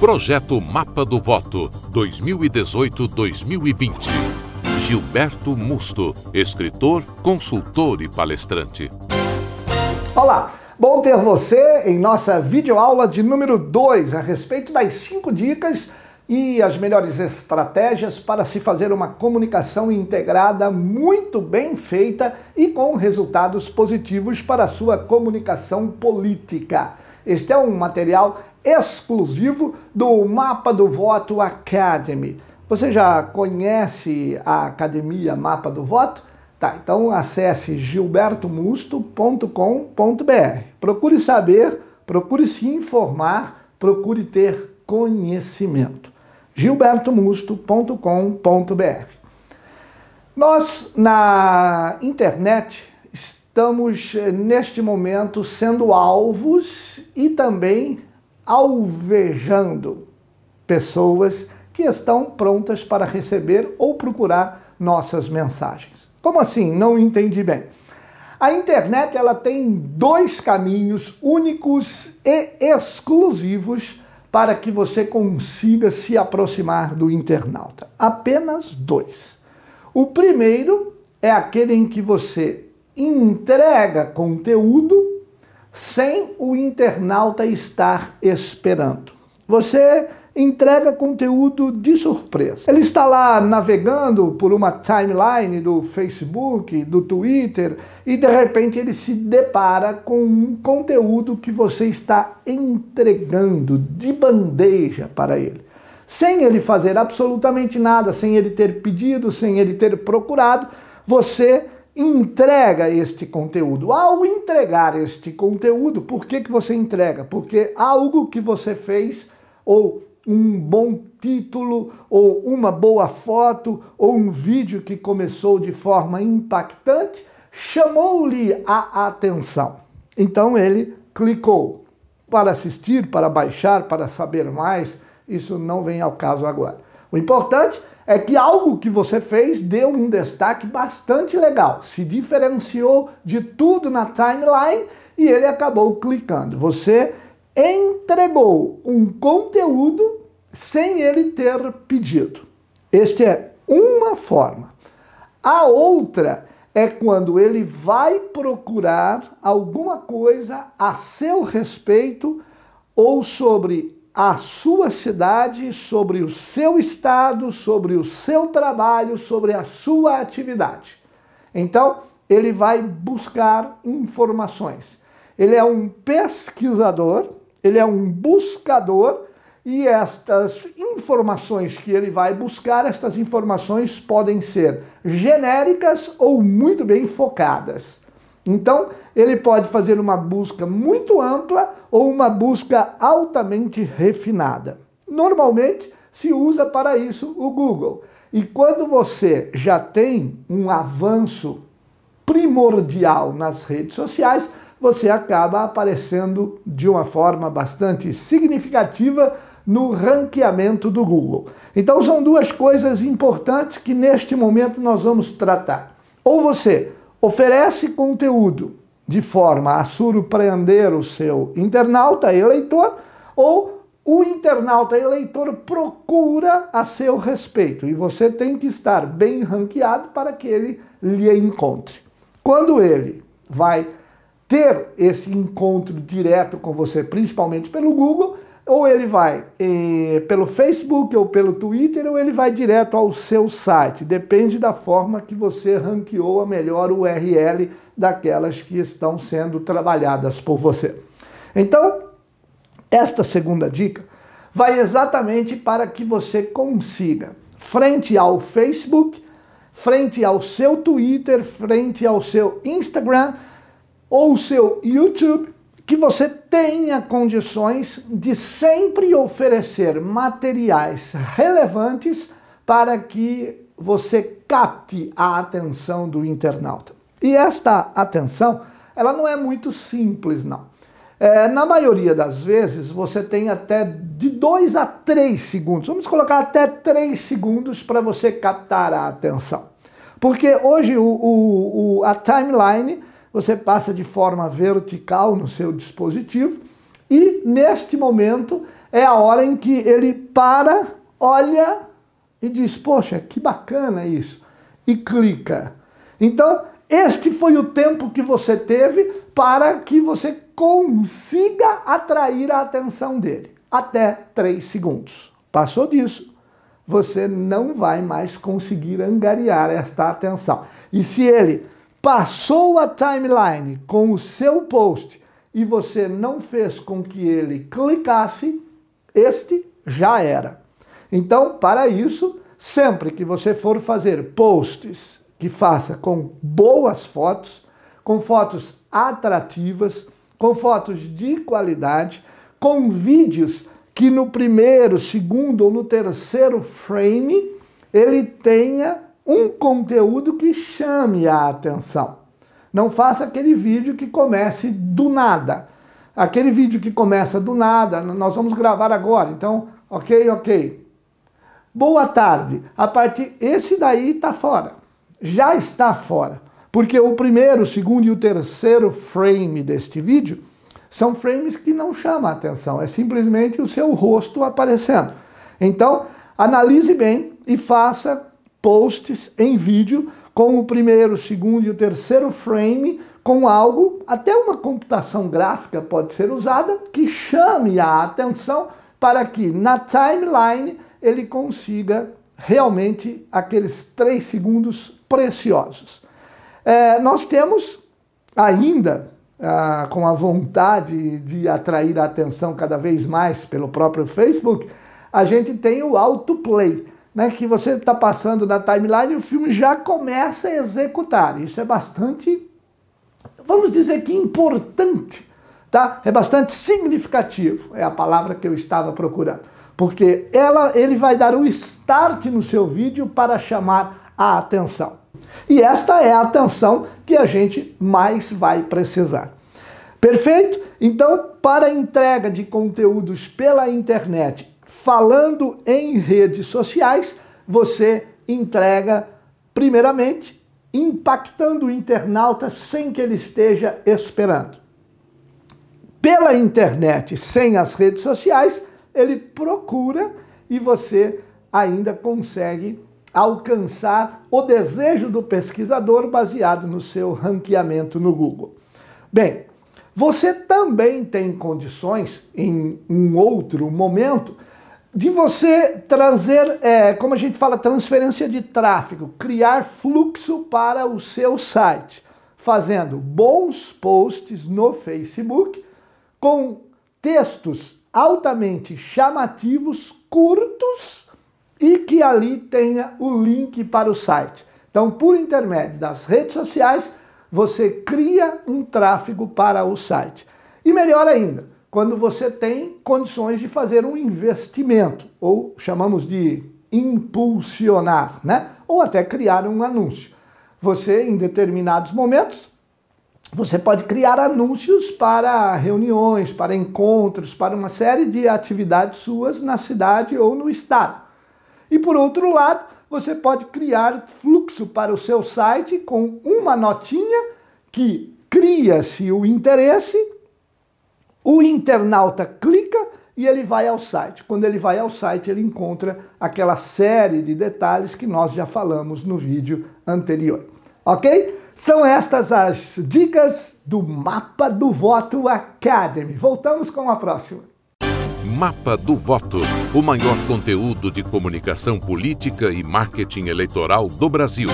Projeto Mapa do Voto 2018-2020. Gilberto Musto, escritor, consultor e palestrante. Olá, bom ter você em nossa videoaula de número 2 a respeito das 5 dicas e as melhores estratégias para se fazer uma comunicação integrada muito bem feita e com resultados positivos para a sua comunicação política. Este é um material exclusivo do Mapa do Voto Academy. Você já conhece a Academia Mapa do Voto? Tá, então acesse gilbertomusto.com.br. Procure saber, procure se informar, procure ter conhecimento. gilbertomusto.com.br. Nós na internet estamos eh, neste momento sendo alvos e também alvejando pessoas que estão prontas para receber ou procurar nossas mensagens. Como assim? Não entendi bem. A internet ela tem dois caminhos únicos e exclusivos para que você consiga se aproximar do internauta. Apenas dois. O primeiro é aquele em que você entrega conteúdo sem o internauta estar esperando. Você entrega conteúdo de surpresa. Ele está lá navegando por uma timeline do Facebook, do Twitter, e de repente ele se depara com um conteúdo que você está entregando de bandeja para ele. Sem ele fazer absolutamente nada, sem ele ter pedido, sem ele ter procurado, você entrega este conteúdo. Ao entregar este conteúdo, por que, que você entrega? Porque algo que você fez, ou um bom título, ou uma boa foto, ou um vídeo que começou de forma impactante, chamou-lhe a atenção. Então ele clicou para assistir, para baixar, para saber mais. Isso não vem ao caso agora. O importante é que algo que você fez deu um destaque bastante legal, se diferenciou de tudo na timeline e ele acabou clicando. Você entregou um conteúdo sem ele ter pedido. Este é uma forma. A outra é quando ele vai procurar alguma coisa a seu respeito ou sobre a sua cidade, sobre o seu estado, sobre o seu trabalho, sobre a sua atividade. Então, ele vai buscar informações. Ele é um pesquisador, ele é um buscador e estas informações que ele vai buscar, estas informações podem ser genéricas ou muito bem focadas. Então, ele pode fazer uma busca muito ampla ou uma busca altamente refinada. Normalmente se usa para isso o Google. E quando você já tem um avanço primordial nas redes sociais, você acaba aparecendo de uma forma bastante significativa no ranqueamento do Google. Então são duas coisas importantes que neste momento nós vamos tratar. Ou você Oferece conteúdo de forma a surpreender o seu internauta eleitor ou o internauta eleitor procura a seu respeito e você tem que estar bem ranqueado para que ele lhe encontre. Quando ele vai ter esse encontro direto com você, principalmente pelo Google, ou ele vai eh, pelo Facebook ou pelo Twitter, ou ele vai direto ao seu site. Depende da forma que você ranqueou a melhor URL daquelas que estão sendo trabalhadas por você. Então, esta segunda dica vai exatamente para que você consiga, frente ao Facebook, frente ao seu Twitter, frente ao seu Instagram ou seu YouTube, que você tenha condições de sempre oferecer materiais relevantes para que você capte a atenção do internauta. E esta atenção, ela não é muito simples, não. É, na maioria das vezes, você tem até de 2 a 3 segundos. Vamos colocar até 3 segundos para você captar a atenção. Porque hoje o, o, o a timeline você passa de forma vertical no seu dispositivo e neste momento é a hora em que ele para, olha e diz: Poxa, que bacana isso! E clica. Então, este foi o tempo que você teve para que você consiga atrair a atenção dele. Até 3 segundos. Passou disso, você não vai mais conseguir angariar esta atenção. E se ele passou a timeline com o seu post e você não fez com que ele clicasse, este já era. Então, para isso, sempre que você for fazer posts que faça com boas fotos, com fotos atrativas, com fotos de qualidade, com vídeos que no primeiro, segundo ou no terceiro frame ele tenha um conteúdo que chame a atenção. Não faça aquele vídeo que comece do nada. Aquele vídeo que começa do nada, nós vamos gravar agora, então, ok, ok. Boa tarde. A partir esse daí está fora. Já está fora. Porque o primeiro, o segundo e o terceiro frame deste vídeo são frames que não chamam a atenção, é simplesmente o seu rosto aparecendo. Então, analise bem e faça posts em vídeo com o primeiro, o segundo e o terceiro frame com algo, até uma computação gráfica pode ser usada, que chame a atenção para que na timeline ele consiga realmente aqueles três segundos preciosos. É, nós temos ainda, ah, com a vontade de atrair a atenção cada vez mais pelo próprio Facebook, a gente tem o autoplay né, que você está passando na timeline e o filme já começa a executar. Isso é bastante, vamos dizer que importante, tá? É bastante significativo, é a palavra que eu estava procurando. Porque ela, ele vai dar o um start no seu vídeo para chamar a atenção. E esta é a atenção que a gente mais vai precisar. Perfeito? Então, para entrega de conteúdos pela internet falando em redes sociais, você entrega, primeiramente, impactando o internauta sem que ele esteja esperando. Pela internet, sem as redes sociais, ele procura e você ainda consegue alcançar o desejo do pesquisador baseado no seu ranqueamento no Google. Bem, você também tem condições, em um outro momento, de você trazer, é, como a gente fala, transferência de tráfego, criar fluxo para o seu site, fazendo bons posts no Facebook com textos altamente chamativos, curtos e que ali tenha o link para o site. Então, por intermédio das redes sociais, você cria um tráfego para o site. E melhor ainda, quando você tem condições de fazer um investimento, ou chamamos de impulsionar, né? ou até criar um anúncio. Você, em determinados momentos, você pode criar anúncios para reuniões, para encontros, para uma série de atividades suas na cidade ou no estado. E por outro lado, você pode criar fluxo para o seu site com uma notinha que cria-se o interesse o internauta clica e ele vai ao site. Quando ele vai ao site, ele encontra aquela série de detalhes que nós já falamos no vídeo anterior. Ok? São estas as dicas do Mapa do Voto Academy. Voltamos com a próxima. Mapa do Voto o maior conteúdo de comunicação política e marketing eleitoral do Brasil.